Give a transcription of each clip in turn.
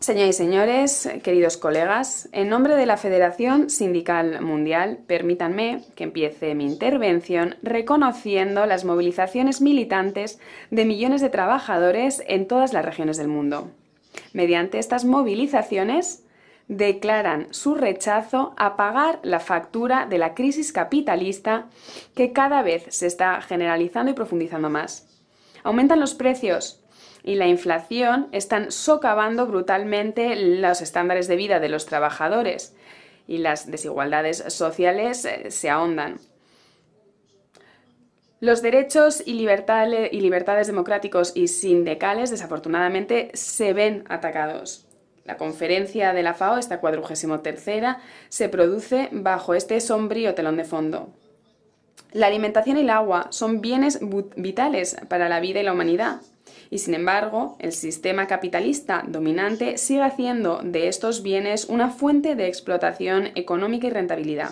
Señoras y señores, queridos colegas, en nombre de la Federación Sindical Mundial, permítanme que empiece mi intervención reconociendo las movilizaciones militantes de millones de trabajadores en todas las regiones del mundo. Mediante estas movilizaciones, declaran su rechazo a pagar la factura de la crisis capitalista que cada vez se está generalizando y profundizando más. Aumentan los precios, y la inflación están socavando brutalmente los estándares de vida de los trabajadores y las desigualdades sociales eh, se ahondan. Los derechos y, libertades, democráticos y sindicales, desafortunadamente, se ven atacados. La conferencia de la FAO, esta cuadrugésimo tercera, se produce bajo este sombrío telón de fondo. La alimentación y el agua son bienes vitales para la vida y la humanidad y sin embargo el sistema capitalista dominante sigue haciendo de estos bienes una fuente de explotación económica y rentabilidad.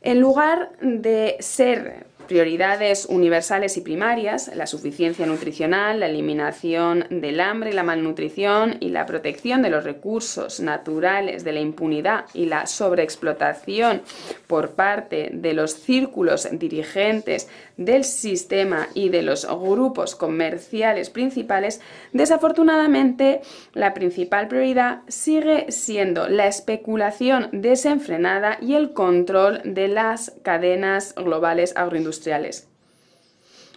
En lugar de ser Prioridades universales y primarias, la suficiencia nutricional, la eliminación del hambre y la malnutrición y la protección de los recursos naturales, de la impunidad y la sobreexplotación por parte de los círculos dirigentes del sistema y de los grupos comerciales principales, desafortunadamente la principal prioridad sigue siendo la especulación desenfrenada y el control de las cadenas globales agroindustriales industriales.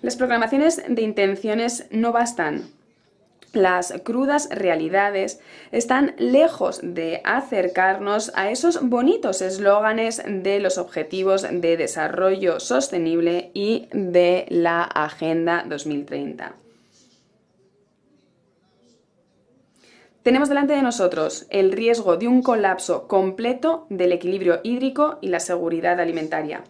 Las programaciones de intenciones no bastan. Las crudas realidades están lejos de acercarnos a esos bonitos eslóganes de los Objetivos de Desarrollo Sostenible y de la Agenda 2030. Tenemos delante de nosotros el riesgo de un colapso completo del equilibrio hídrico y la seguridad alimentaria.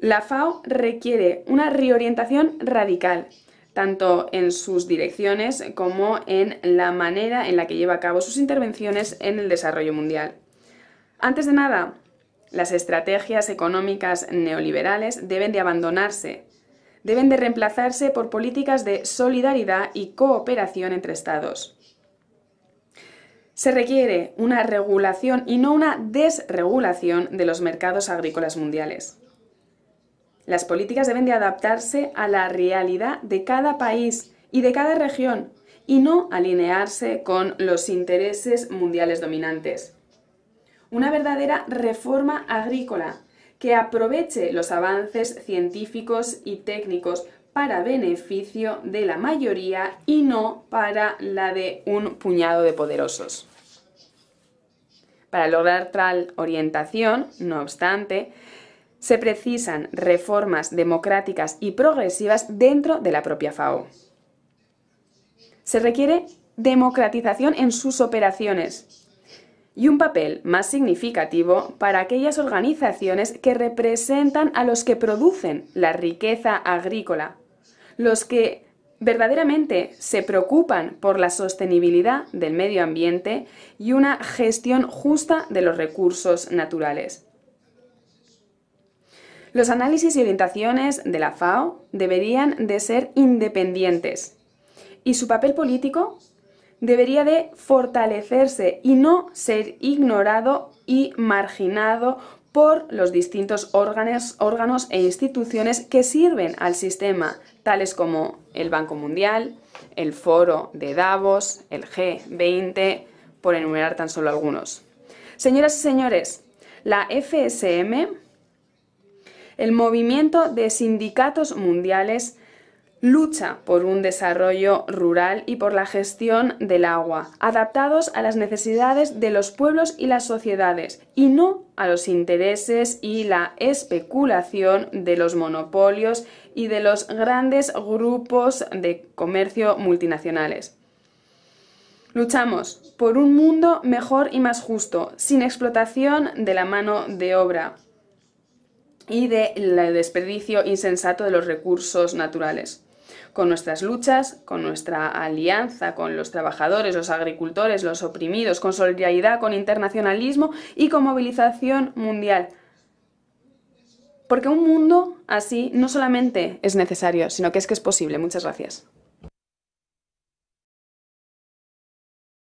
La FAO requiere una reorientación radical, tanto en sus direcciones como en la manera en la que lleva a cabo sus intervenciones en el desarrollo mundial. Antes de nada, las estrategias económicas neoliberales deben de abandonarse, deben de reemplazarse por políticas de solidaridad y cooperación entre Estados. Se requiere una regulación y no una desregulación de los mercados agrícolas mundiales. Las políticas deben de adaptarse a la realidad de cada país y de cada región y no alinearse con los intereses mundiales dominantes. Una verdadera reforma agrícola que aproveche los avances científicos y técnicos para beneficio de la mayoría y no para la de un puñado de poderosos. Para lograr tal orientación, no obstante, se precisan reformas democráticas y progresivas dentro de la propia FAO. Se requiere democratización en sus operaciones y un papel más significativo para aquellas organizaciones que representan a los que producen la riqueza agrícola, los que verdaderamente se preocupan por la sostenibilidad del medio ambiente y una gestión justa de los recursos naturales. Los análisis y orientaciones de la FAO deberían de ser independientes y su papel político debería de fortalecerse y no ser ignorado y marginado por los distintos órganos, órganos e instituciones que sirven al sistema, tales como el Banco Mundial, el Foro de Davos, el G20, por enumerar tan solo algunos. Señoras y señores, la FSM el movimiento de sindicatos mundiales lucha por un desarrollo rural y por la gestión del agua, adaptados a las necesidades de los pueblos y las sociedades, y no a los intereses y la especulación de los monopolios y de los grandes grupos de comercio multinacionales. Luchamos por un mundo mejor y más justo, sin explotación de la mano de obra, y del desperdicio insensato de los recursos naturales. Con nuestras luchas, con nuestra alianza, con los trabajadores, los agricultores, los oprimidos, con solidaridad, con internacionalismo y con movilización mundial. Porque un mundo así no solamente es necesario, sino que es que es posible. Muchas gracias.